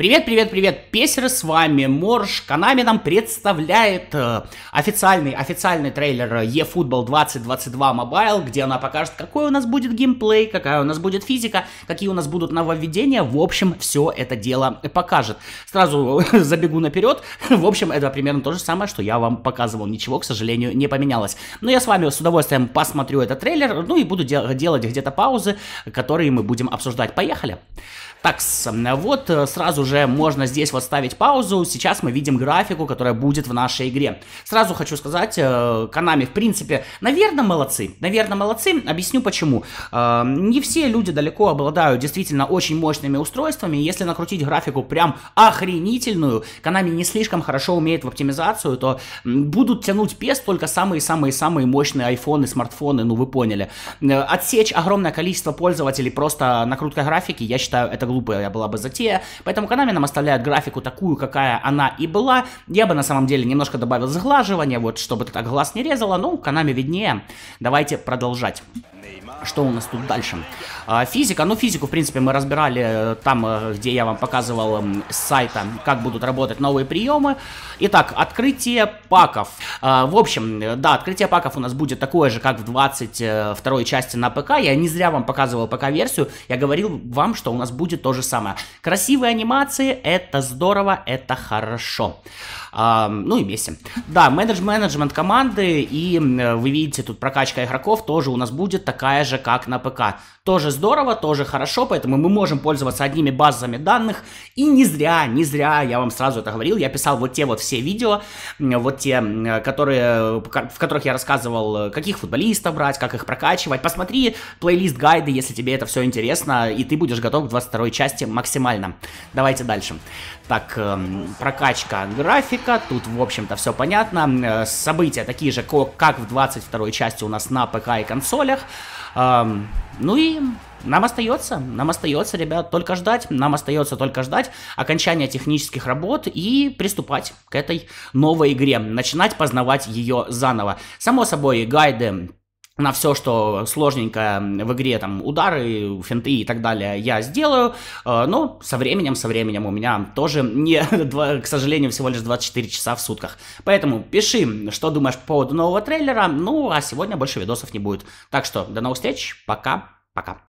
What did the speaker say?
Привет, привет, привет, песеры, с вами Морж. Канами нам представляет э, официальный, официальный трейлер eFootball 2022 Mobile, где она покажет, какой у нас будет геймплей, какая у нас будет физика, какие у нас будут нововведения. В общем, все это дело покажет. Сразу забегу наперед. В общем, это примерно то же самое, что я вам показывал. Ничего, к сожалению, не поменялось. Но я с вами с удовольствием посмотрю этот трейлер, ну и буду де- делать где-то паузы, которые мы будем обсуждать. Поехали! Так, вот э, сразу же уже можно здесь вот ставить паузу. Сейчас мы видим графику, которая будет в нашей игре. Сразу хочу сказать, канами э, в принципе, наверное, молодцы. Наверное, молодцы. Объясню почему. Э, не все люди далеко обладают действительно очень мощными устройствами. Если накрутить графику прям охренительную, канами не слишком хорошо умеет в оптимизацию, то будут тянуть пес только самые-самые-самые мощные айфоны, смартфоны, ну вы поняли. Э, отсечь огромное количество пользователей просто накруткой графики, я считаю, это глупая была бы затея. Поэтому Konami канаме нам оставляют графику такую, какая она и была. Я бы на самом деле немножко добавил заглаживание, вот чтобы так глаз не резало, но канами виднее. Давайте продолжать. Что у нас тут дальше? А, физика. Ну, физику, в принципе, мы разбирали э, там, э, где я вам показывал эм, с сайта, как будут работать новые приемы. Итак, открытие паков. А, в общем, э, да, открытие паков у нас будет такое же, как в 22 части на ПК. Я не зря вам показывал ПК-версию. Я говорил вам, что у нас будет то же самое. Красивые анимации, это здорово, это хорошо. А, ну и вместе. Да, менеджмент команды и вы видите тут прокачка игроков тоже у нас будет такая же же, как на ПК. Тоже здорово, тоже хорошо, поэтому мы можем пользоваться одними базами данных. И не зря, не зря, я вам сразу это говорил, я писал вот те вот все видео, вот те, которые, э, в которых я рассказывал, э, каких футболистов брать, как их прокачивать. Посмотри плейлист гайды, если тебе это все интересно, и ты будешь готов к 22 части максимально. Давайте дальше. Так, эм, прокачка графика, тут, в общем-то, все понятно. Э, события такие же, как в 22 части у нас на ПК и консолях. Эм, ну и нам остается, нам остается, ребят, только ждать, нам остается только ждать окончания технических работ и приступать к этой новой игре, начинать познавать ее заново. Само собой, гайды на все, что сложненько в игре, там, удары, финты и так далее, я сделаю, э, но со временем, со временем у меня тоже не, к сожалению, всего лишь 24 часа в сутках. Поэтому пиши, что думаешь по поводу нового трейлера, ну, а сегодня больше видосов не будет. Так что, до новых встреч, пока, пока.